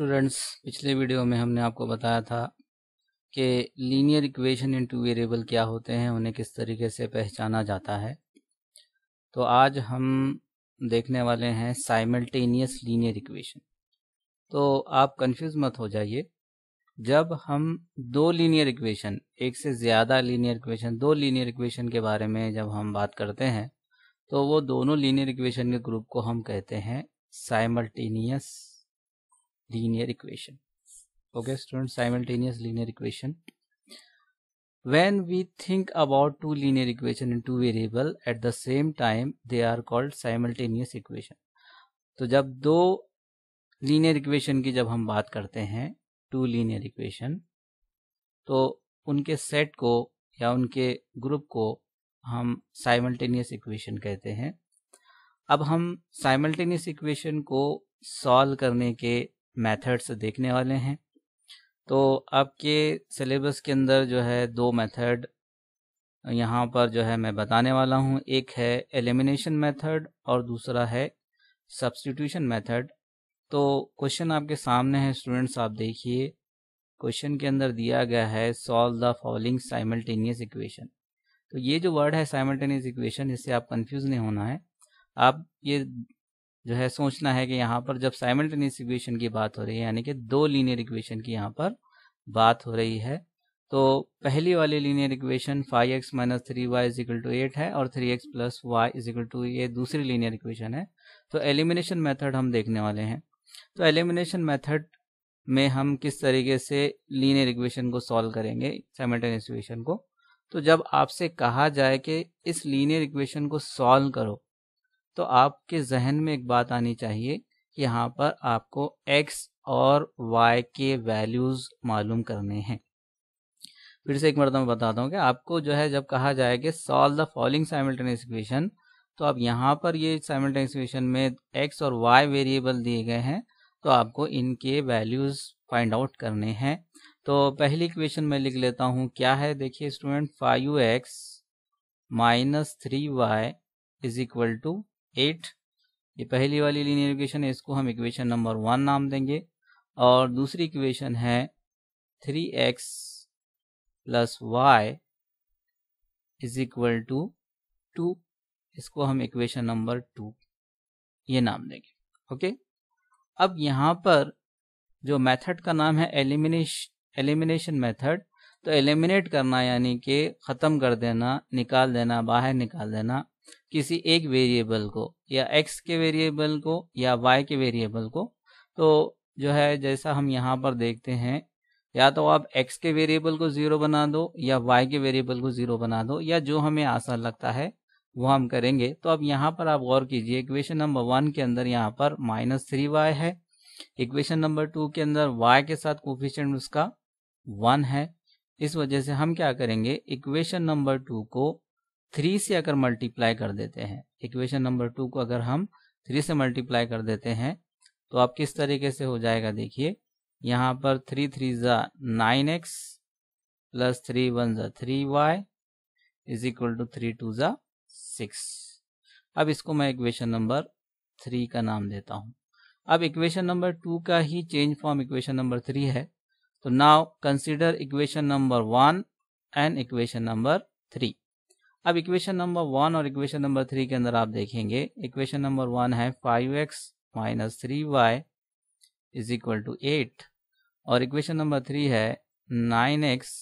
Students पिछले video में हमने आपको बताया था कि linear equation in two variable क्या होते हैं उन्हें किस तरीके से पहचाना जाता है तो आज हम देखने वाले हैं साइमल्टेनियस लीनियर इक्वेशन तो आप कंफ्यूज मत हो जाइए जब हम दो लीनियर इक्वेशन एक से ज़्यादा लीनियर इक्वेशन दो लीनियर इक्वेशन के बारे में जब हम बात करते हैं तो वो दोनों लीनियर इक्वेशन के ग्रुप को हम कहते हैं simultaneous linear equation okay students simultaneous linear equation when we think about two linear equation in two variable at the same time they are called simultaneous equation तो जब दो लीनियर इक्वेशन की जब हम बात करते हैं टू लीनियर इक्वेशन तो उनके सेट को या उनके ग्रुप को हम साइमल्टेनियस इक्वेशन कहते हैं अब हम साइमल्टेनियस इक्वेशन को सॉल्व करने के मेथड्स देखने वाले हैं तो आपके सिलेबस के अंदर जो है दो मेथड यहाँ पर जो है मैं बताने वाला हूँ एक है एलिमिनेशन मेथड और दूसरा है सब्सटीट्यूशन मेथड तो क्वेश्चन आपके सामने है स्टूडेंट्स आप देखिए क्वेश्चन के अंदर दिया गया है solve the following simultaneous equation तो ये जो वर्ड है साइमल्टेनियस इक्वेशन इससे आप कंफ्यूज नहीं होना है आप ये जो है सोचना है कि यहाँ पर जब साइमल्टेनियस इक्वेशन की बात हो रही है यानी कि दो लीनियर इक्वेशन की यहाँ पर बात हो रही है तो पहली वाली linear equation five x minus three y is equal to eight है और three x plus y is equal to ये दूसरी लीनियर इक्वेशन है तो एलिमिनेशन मेथड हम देखने वाले हैं तो एलिमिनेशन मेथड में हम किस तरीके से लीनियर इक्वेशन को सॉल्व करेंगे साइमल्टेनियस इक्वेशन को तो जब आपसे कहा जाए कि इस लीनियर इक्वेशन को सॉल्व करो तो आपके जहन में एक बात आनी चाहिए कि यहाँ पर आपको एक्स और वाई के वैल्यूज़ मालूम करने हैं फिर से एक तो मैं बताता हूँ कि आपको जो है जब कहा जाए कि solve the following simultaneous equation तो अब यहाँ पर ये साइमल्टेनियस इक्वेशन में एक्स और वाई वेरिएबल दिए गए हैं तो आपको इनके वैल्यूज़ फाइंड आउट करने हैं तो पहली इक्वेशन में लिख लेता हूँ क्या है देखिए student five x minus three y is equal to eight ये पहली वाली लीनियर इक्वेशन है इसको हम इक्वेशन नंबर वन नाम देंगे और दूसरी इक्वेशन है three x plus y is equal to two इसको हम इक्वेशन नंबर टू ये नाम देंगे ओके अब यहाँ पर जो मेथड का नाम है एलिमिनेशन एलिमिनेशन मेथड तो एलिमिनेट करना यानी कि ख़त्म कर देना निकाल देना बाहर निकाल देना किसी एक वेरिएबल को या एक्स के वेरिएबल को या वाई के वेरिएबल को तो जो है जैसा हम यहाँ पर देखते हैं या तो आप एक्स के वेरिएबल को ज़ीरो बना दो या वाई के वेरिएबल को ज़ीरो बना दो या जो हमें आसान लगता है वो हम करेंगे तो अब यहाँ पर आप गौर कीजिए इक्वेशन नंबर वन के अंदर यहाँ पर माइनस थ्री वाई है इक्वेशन नंबर टू के अंदर वाई के साथ कोफिशेंट उसका वन है इस वजह से हम क्या करेंगे इक्वेशन नंबर टू को थ्री से अगर मल्टीप्लाई कर देते हैं इक्वेशन नंबर टू को अगर हम थ्री से मल्टीप्लाई कर देते हैं तो आप किस तरीके से हो जाएगा देखिए यहाँ पर थ्री थ्री ज़ा nine x plus three one ज़ा three y is equal to three two ज़ा सिक्स अब इसको मैं इक्वेशन नंबर थ्री का नाम देता हूँ अब इक्वेशन नंबर टू का ही change form equation number three है तो now consider equation number one and equation number three अब इक्वेशन नंबर वन और इक्वेशन नंबर थ्री के अंदर आप देखेंगे इक्वेशन नंबर वन है five x minus three y is equal to eight और इक्वेशन नंबर थ्री है nine x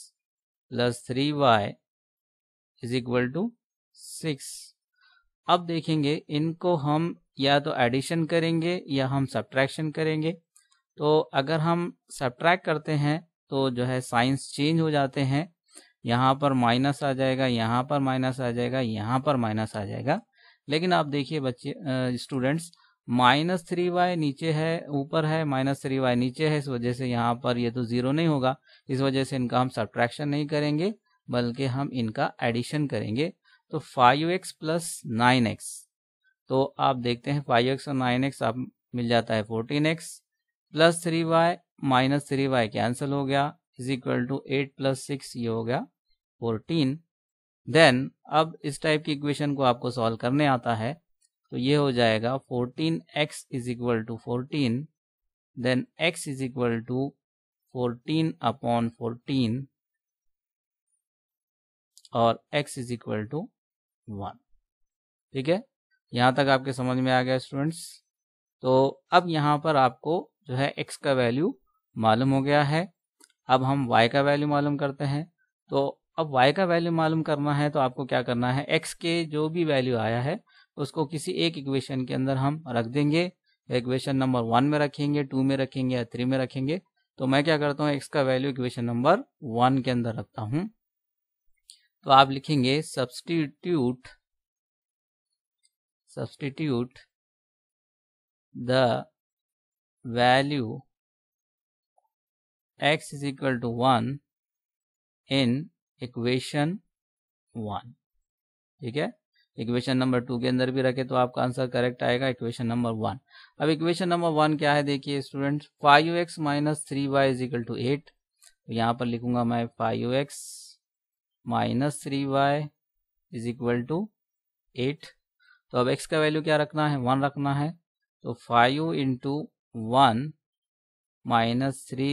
plus three y is equal to six अब देखेंगे इनको हम या तो एडिशन करेंगे या हम सब्ट्रैक्शन करेंगे तो अगर हम सब्ट्रैक्ट करते हैं तो जो है साइंस चेंज हो जाते हैं यहाँ पर माइनस आ जाएगा यहाँ पर माइनस आ जाएगा यहाँ पर माइनस आ जाएगा लेकिन आप देखिए बच्चे स्टूडेंट्स माइनस थ्री वाई नीचे है ऊपर है माइनस थ्री वाई नीचे है इस वजह से यहाँ पर ये तो जीरो नहीं होगा इस वजह से इनका हम सब्ट्रैक्शन नहीं करेंगे बल्कि हम इनका एडिशन करेंगे तो five x plus nine x तो आप देखते हैं फाइव एक्स और नाइन एक्स आप मिल जाता है fourteen x plus three y minus three y cancel हो गया is equal to eight plus six ये हो गया फोर्टीन देन अब इस टाइप की इक्वेशन को आपको सॉल्व करने आता है तो ये हो जाएगा fourteen x is equal to fourteen then x is equal to fourteen upon fourteen और x is equal to one ठीक है यहां तक आपके समझ में आ गया स्टूडेंट्स तो अब यहां पर आपको जो है x का वैल्यू मालूम हो गया है अब हम y का वैल्यू मालूम करते हैं तो अब y का वैल्यू मालूम करना है तो आपको क्या करना है x के जो भी वैल्यू आया है उसको किसी एक इक्वेशन के अंदर हम रख देंगे इक्वेशन नंबर वन में रखेंगे टू में रखेंगे या थ्री में रखेंगे तो मैं क्या करता हूँ एक्स का वैल्यू इक्वेशन नंबर वन के अंदर रखता हूं तो आप लिखेंगे substitute substitute the value x is equal to one in equation one ठीक है इक्वेशन नंबर टू के अंदर भी रखे तो आपका आंसर करेक्ट आएगा इक्वेशन नंबर वन अब इक्वेशन नंबर वन क्या है देखिए student five x minus three y is equal to eight तो यहाँ पर लिखूंगा मैं five x minus three y is equal to eight तो अब एक्स का वैल्यू क्या रखना है वन रखना है तो five into one minus three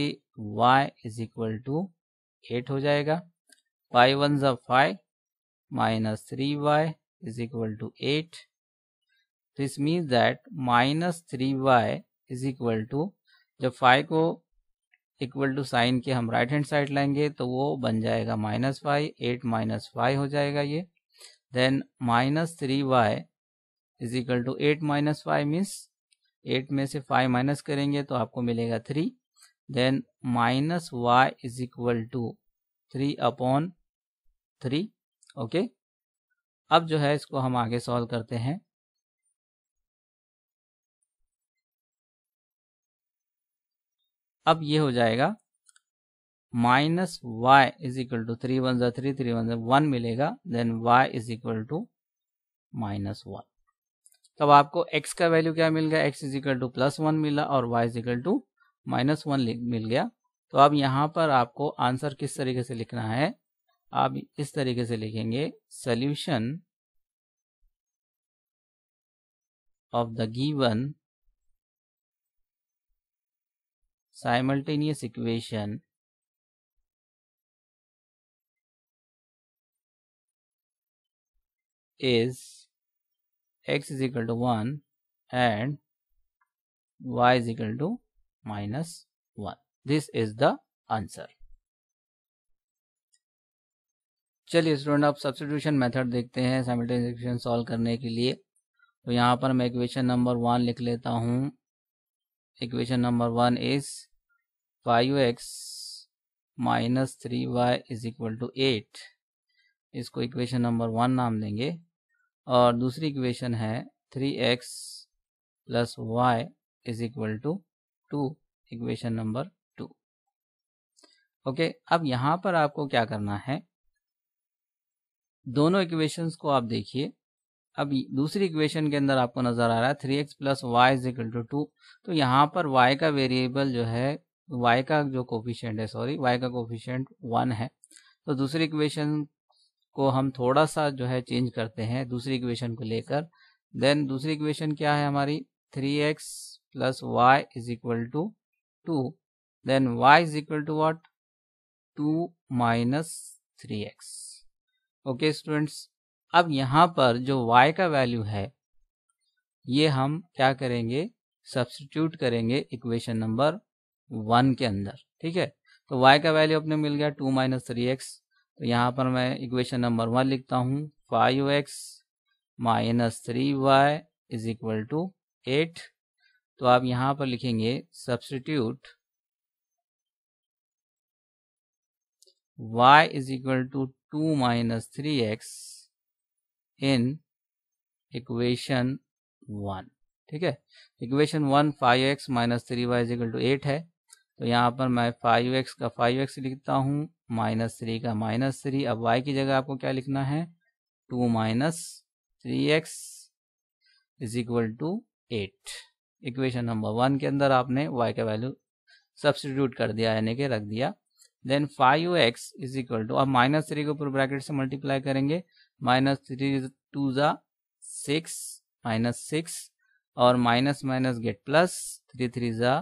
y is equal to eight हो जाएगा 5 ones are 5 minus 3y is equal to 8. This means that minus 3y is equal to जब फाइव को इक्वल टू साइन के हम राइट हैंड साइड लाएंगे तो वो बन जाएगा minus five eight minus five हो जाएगा ये then minus three y is equal to eight minus five means eight में से फाइव माइनस करेंगे तो आपको मिलेगा three then minus y is equal to three upon three okay अब जो है इसको हम आगे सॉल्व करते हैं अब ये हो जाएगा minus y is equal to three one जो थ्री थ्री वन जो वन मिलेगा then y is equal to minus one तब आपको एक्स का वैल्यू क्या मिल गया x is equal to plus one मिला और y is equal to minus one मिल गया तो अब यहां पर आपको आंसर किस तरीके से लिखना है आप इस तरीके से लिखेंगे solution of the given simultaneous equation is x is equal to one and y is equal to minus one this is the answer चलिए स्टूडेंट आप सब्सिट्यूशन मेथड देखते हैं साइमल्टेनियस इक्वेशन सॉल्व करने के लिए तो यहाँ पर मैं इक्वेशन नंबर वन लिख लेता हूँ equation number one is five x minus three y is equal to eight इसको इक्वेशन नंबर वन नाम देंगे और दूसरी इक्वेशन है three x plus y is equal to two equation number two okay अब यहाँ पर आपको क्या करना है दोनों इक्वेशंस को आप देखिए अब दूसरी इक्वेशन के अंदर आपको नज़र आ रहा है three x plus y is equal to two तो यहाँ पर वाई का वेरिएबल जो है वाई का जो कोफिशियंट है सॉरी वाई का कोफिशियंट वन है तो दूसरी इक्वेशन को हम थोड़ा सा जो है चेंज करते हैं दूसरी इक्वेशन को लेकर देन दूसरी इक्वेशन क्या है हमारी three x plus y is equal to two then y is equal to what two minus three x okay students अब यहाँ पर जो y का वैल्यू है ये हम क्या करेंगे सब्सटीट्यूट करेंगे इक्वेशन नंबर वन के अंदर ठीक है तो y का वैल्यू अपने मिल गया टू माइनस थ्री एक्स तो यहाँ पर मैं इक्वेशन नंबर वन लिखता हूँ five x minus three y is equal to eight तो आप यहाँ पर लिखेंगे substitute y is equal to two minus three x in equation one ठीक है equation one five x minus three y is equal to eight है तो यहाँ पर मैं फाइव एक्स का फाइव एक्स लिखता हूँ माइनस थ्री का माइनस थ्री अब वाई की जगह आपको क्या लिखना है two minus three x is equal to eight equation number one के अंदर आपने वाई का वैल्यू सब्सटीट्यूट कर दिया यानी कि रख दिया then five x is equal to अब माइनस थ्री को ऊपर ब्रैकेट से मल्टीप्लाई करेंगे माइनस थ्री टू ज़ा सिक्स माइनस सिक्स और minus minus get plus three three ज़ा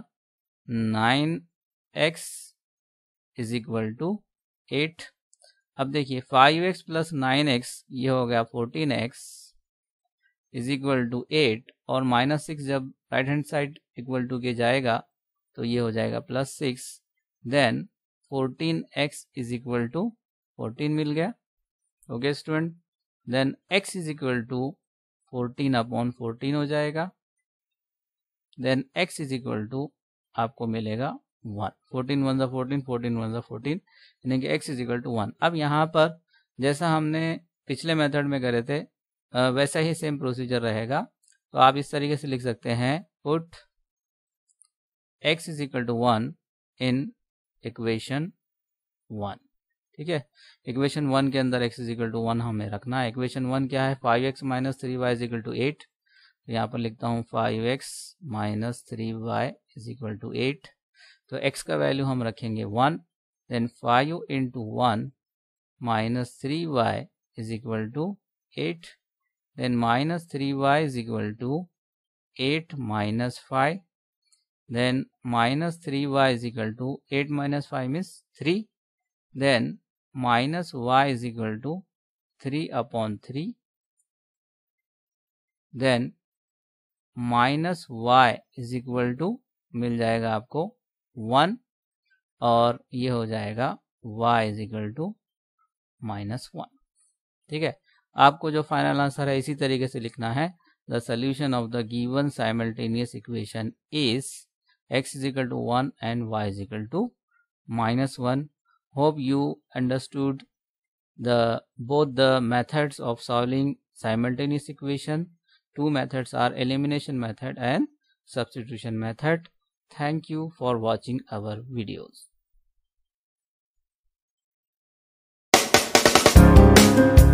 nine x is equal to eight अब देखिए five x plus nine x ये हो गया fourteen x is equal to eight और माइनस सिक्स जब right hand side equal to के जाएगा तो ये हो जाएगा plus six then fourteen x is equal to fourteen मिल गया okay student then x is equal to fourteen upon fourteen हो जाएगा then x is equal to आपको मिलेगा वन फोर्टीन वन जो फोर्टीन फोर्टीन वन जो फोर्टीन यानी कि x is equal to one अब यहाँ पर जैसा हमने पिछले मेथड में करे थे वैसा ही सेम प्रोसीजर रहेगा तो आप इस तरीके से लिख सकते हैं put x is equal to one in equation one ठीक है इक्वेशन वन के अंदर एक्स इजिकल टू वन हमें रखना है इक्वेशन वन क्या है five x minus three y is equal to eight तो यहाँ पर लिखता हूँ five x minus three y is equal to eight तो एक्स का वैल्यू हम रखेंगे one then five into one minus three y is equal to eight then minus three y is equal to eight minus five then minus 3y is equal to 8 minus 5 means 3 then minus y is equal to 3 upon 3 then minus y is equal to मिल जाएगा आपको one और ये हो जाएगा y is equal to minus one ठीक है आपको जो फाइनल आंसर है इसी तरीके से लिखना है the solution of the given simultaneous equation is x is equal to 1 and y is equal to minus 1 hope you understood the both the methods of solving simultaneous equation two methods are elimination method and substitution method thank you for watching our videos